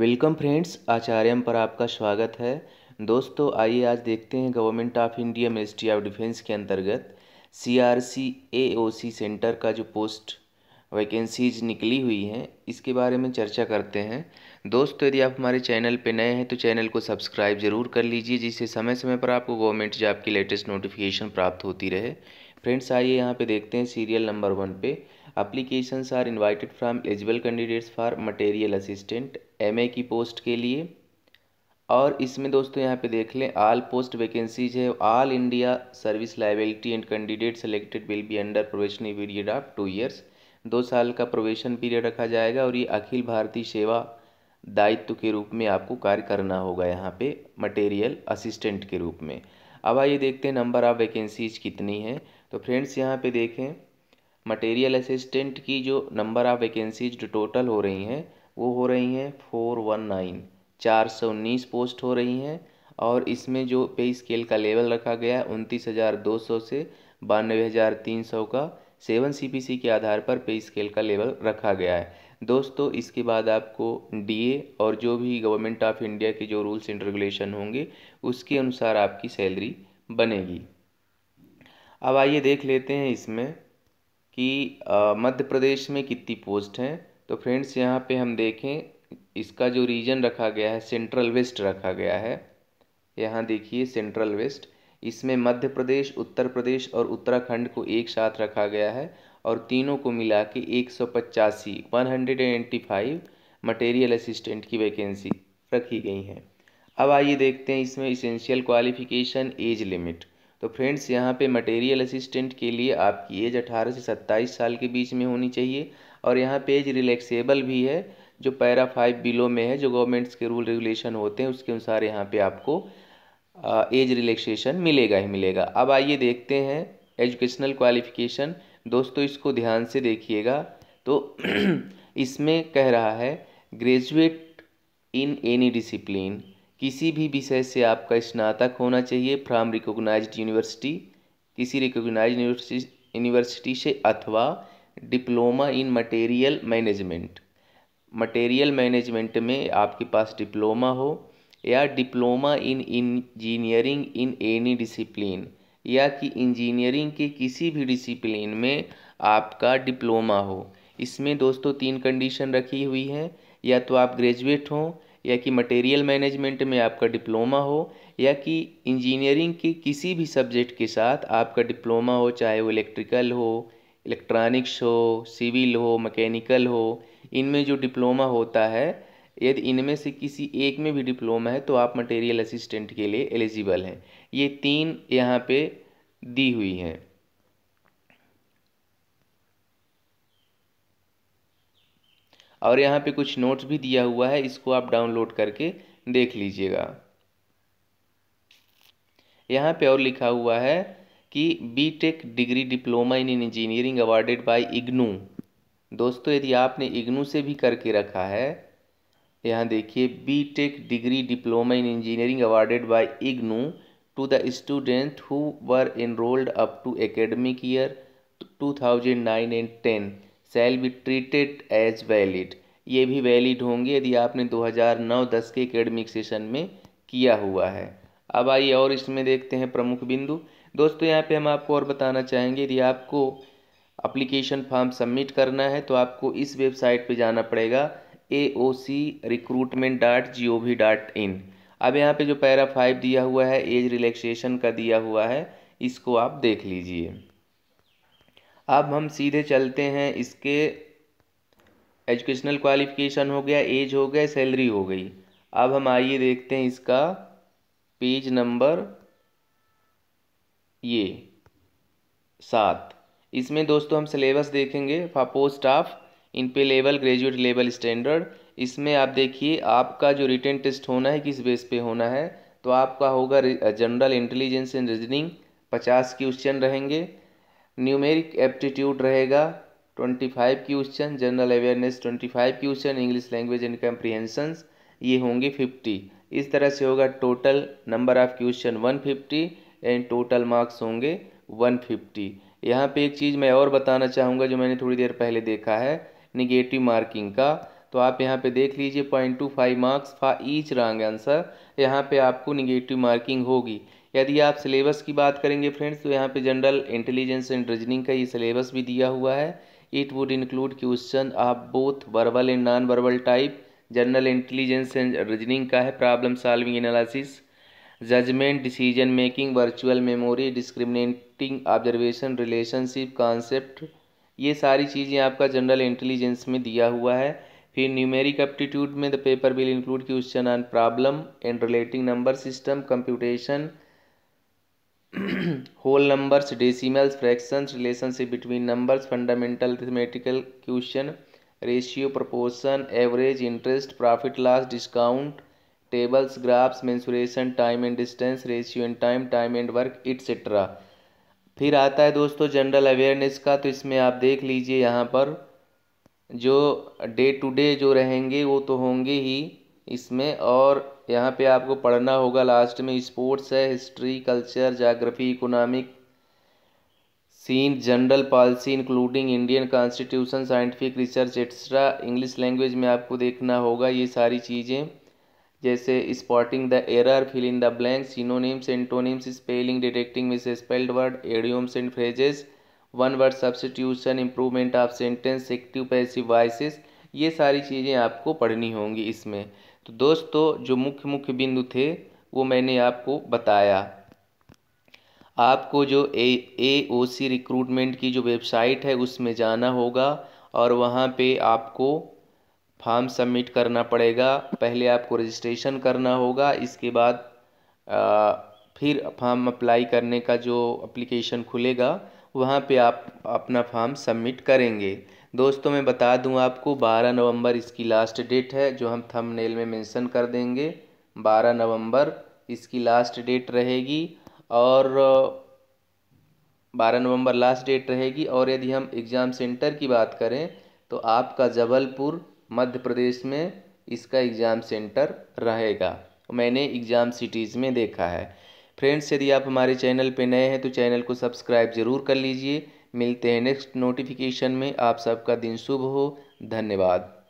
welcome friends आचार्यम पर आपका स्वागत है दोस्तों आइए आज देखते हैं government of India ministry of defence के अंतर्गत सी आर सी ए ओ सी सेंटर का जो पोस्ट वैकेंसीज निकली हुई हैं इसके बारे में चर्चा करते हैं दोस्तों यदि आप हमारे चैनल पर नए हैं तो चैनल को सब्सक्राइब ज़रूर कर लीजिए जिससे समय समय पर आपको गवर्नमेंट जॉब की लेटेस्ट नोटिफिकेशन प्राप्त होती रहे फ्रेंड्स आइए यहाँ पे देखते हैं सीरियल नंबर वन पे applications are invited from eligible candidates for material assistant MA की पोस्ट के लिए और इसमें दोस्तों यहाँ पे देख लें आल पोस्ट वैकेंसीज है all India service liability and candidate selected will be under probationary period of two years दो साल का प्रोवेशन पीरियड रखा जाएगा और ये अखिल भारतीय सेवा दायित्व के रूप में आपको कार्य करना होगा यहाँ पे मटेरियल असिस्टेंट के रूप में अब आइए देखते हैं नंबर ऑफ़ वैकेंसीज कितनी है तो फ्रेंड्स यहाँ पर देखें मटेरियल असिस्टेंट की जो नंबर ऑफ़ वैकेंसीज टोटल हो रही हैं वो हो रही हैं फोर वन नाइन चार सौ उन्नीस पोस्ट हो रही हैं और इसमें जो पे स्केल का लेवल रखा गया है उनतीस हज़ार दो सौ से बानवे हज़ार तीन सौ का सेवन सी के आधार पर पे स्केल का लेवल रखा गया है दोस्तों इसके बाद आपको डीए और जो भी गवर्नमेंट ऑफ इंडिया के जो रूल्स एंड रेगुलेशन होंगे उसके अनुसार आपकी सैलरी बनेगी अब आइए देख लेते हैं इसमें कि मध्य प्रदेश में कितनी पोस्ट हैं तो फ्रेंड्स यहाँ पे हम देखें इसका जो रीजन रखा गया है सेंट्रल वेस्ट रखा गया है यहाँ देखिए सेंट्रल वेस्ट इसमें मध्य प्रदेश उत्तर प्रदेश और उत्तराखंड को एक साथ रखा गया है और तीनों को मिला के एक सौ पचासी one hundred and eighty five material assistant की वैकेंसी रखी गई हैं अब आइए देखते हैं इसमें इसेंशियल क्वालिफिकेशन एज लिमिट तो फ्रेंड्स यहाँ पे मटेरियल असिस्टेंट के लिए आपकी एज 18 से 27 साल के बीच में होनी चाहिए और यहाँ पेज रिलैक्सेबल भी है जो पैरा फाइव बिलो में है जो गवर्नमेंट्स के रूल रेगुलेशन होते हैं उसके अनुसार यहाँ पे आपको एज रिलैक्सेशन मिलेगा ही मिलेगा अब आइए देखते हैं एजुकेशनल क्वालिफिकेशन दोस्तों इसको ध्यान से देखिएगा तो इसमें कह रहा है ग्रेजुएट इन एनी डिसिप्लिन किसी भी विषय से आपका स्नातक होना चाहिए फ्राम रिकोगनाइज यूनिवर्सिटी किसी रिकोगनाइज यूनिवर्सिटी से अथवा diploma in material management material management में आपके पास डिप्लोमा हो या diploma in engineering in any discipline या कि इंजीनियरिंग के किसी भी डिसिप्लिन में आपका डिप्लोमा हो इसमें दोस्तों तीन कंडीशन रखी हुई है या तो आप ग्रेजुएट हों या कि मटेरियल मैनेजमेंट में आपका डिप्लोमा हो या कि इंजीनियरिंग के किसी भी सब्जेक्ट के साथ आपका डिप्लोमा हो चाहे वो इलेक्ट्रिकल हो इलेक्ट्रॉनिक्स हो सिविल हो मैकेनिकल हो इनमें जो डिप्लोमा होता है यदि इनमें से किसी एक में भी डिप्लोमा है तो आप मटेरियल असिस्टेंट के लिए एलिजिबल हैं ये तीन यहाँ पे दी हुई हैं और यहाँ पे कुछ नोट्स भी दिया हुआ है इसको आप डाउनलोड करके देख लीजिएगा यहाँ पे और लिखा हुआ है कि B tech degree diploma in engineering awarded by IGNOU दोस्तों यदि आपने इग्नू से भी करके रखा है यहाँ देखिए B tech degree diploma in engineering awarded by IGNOU to the student who were enrolled up to academic year 2009 and 10 shall be treated as valid ये भी वैलिड होंगे यदि आपने 2009-10 के एकेडमिक सेशन में किया हुआ है अब आइए और इसमें देखते हैं प्रमुख बिंदु दोस्तों यहाँ पे हम आपको और बताना चाहेंगे यदि आपको अप्लीकेशन फॉर्म सबमिट करना है तो आपको इस वेबसाइट पे जाना पड़ेगा A O C recruitment dot G O V dot in अब यहाँ पे जो पैरा फाइव दिया हुआ है एज रिलैक्सेशन का दिया हुआ है इसको आप देख लीजिए अब हम सीधे चलते हैं इसके एजुकेशनल क्वालिफिकेशन हो गया एज हो गया सैलरी हो गई अब हम आइए देखते हैं इसका पेज नंबर ये सात इसमें दोस्तों हम सिलेबस देखेंगे फॉर पोस्ट ऑफ इन पे लेवल ग्रेजुएट लेवल स्टैंडर्ड इसमें आप देखिए आपका जो रिटर्न टेस्ट होना है किस बेस पे होना है तो आपका होगा जनरल इंटेलिजेंस एंड रीजनिंग पचास क्वेश्चन रहेंगे न्यूमेरिक एप्टीट्यूड रहेगा twenty five question general awareness twenty five question English language and comprehensions ये होंगे फिफ्टी इस तरह से होगा total number of question one fifty and total marks होंगे वन फिफ्टी यहाँ पर एक चीज़ मैं और बताना चाहूँगा जो मैंने थोड़ी देर पहले देखा है निगेटिव मार्किंग का तो आप यहाँ पे देख लीजिए point two five marks for each wrong answer यहाँ पे आपको निगेटिव मार्किंग होगी यदि आप सिलेबस की बात करेंगे फ्रेंड्स तो यहाँ पे जनरल इंटेलिजेंस एंड रीजनिंग का ये सिलेबस भी दिया हुआ है इट वुड इंक्लूड क्वेश्चन आप both verbal and non verbal type general intelligence and reasoning का है problem solving analysis judgement decision making virtual memory discriminating observation relationship concept ये सारी चीज़ें आपका जनरल इंटेलिजेंस में दिया हुआ है फिर न्यूमेरिक एप्टीट्यूड में the paper will include question on problem and relating number system computation whole numbers decimals fractions relationship between numbers fundamental arithmetical question ratio proportion average interest profit loss discount tables graphs mensuration time and distance ratio and time time and work etc फिर आता है दोस्तों general awareness का तो इसमें आप देख लीजिए यहाँ पर जो डे टू डे जो रहेंगे वो तो होंगे ही इसमें और यहाँ पे आपको पढ़ना होगा लास्ट में स्पोर्ट्स है history culture geography economic scene general policy including Indian constitution scientific research extra English language में आपको देखना होगा ये सारी चीज़ें जैसे spotting the error fill in the blank synonyms antonyms spelling detecting misspelled word idioms and phrases one word substitution improvement of sentence active passive voices ये सारी चीज़ें आपको पढ़नी होंगी इसमें तो दोस्तों जो मुख्य मुख्य बिंदु थे वो मैंने आपको बताया आपको जो ए ए ओ सी रिक्रूटमेंट की जो वेबसाइट है उसमें जाना होगा और वहाँ पे आपको फॉर्म सबमिट करना पड़ेगा पहले आपको रजिस्ट्रेशन करना होगा इसके बाद आ, फिर फॉर्म अप्लाई करने का जो अप्लीकेशन खुलेगा वहाँ पे आप अपना फॉर्म सबमिट करेंगे दोस्तों मैं बता दूँ आपको 12 नवंबर इसकी लास्ट डेट है जो हम थंबनेल में मेंशन कर देंगे 12 नवंबर इसकी लास्ट डेट रहेगी और 12 नवंबर लास्ट डेट रहेगी और यदि हम एग्ज़ाम सेंटर की बात करें तो आपका जबलपुर मध्य प्रदेश में इसका एग्ज़ाम सेंटर रहेगा मैंने एग्ज़ाम सिटीज़ में देखा है फ्रेंड्स यदि आप हमारे चैनल पर नए हैं तो चैनल को सब्सक्राइब ज़रूर कर लीजिए मिलते हैं नेक्स्ट नोटिफिकेशन में आप सबका दिन शुभ हो धन्यवाद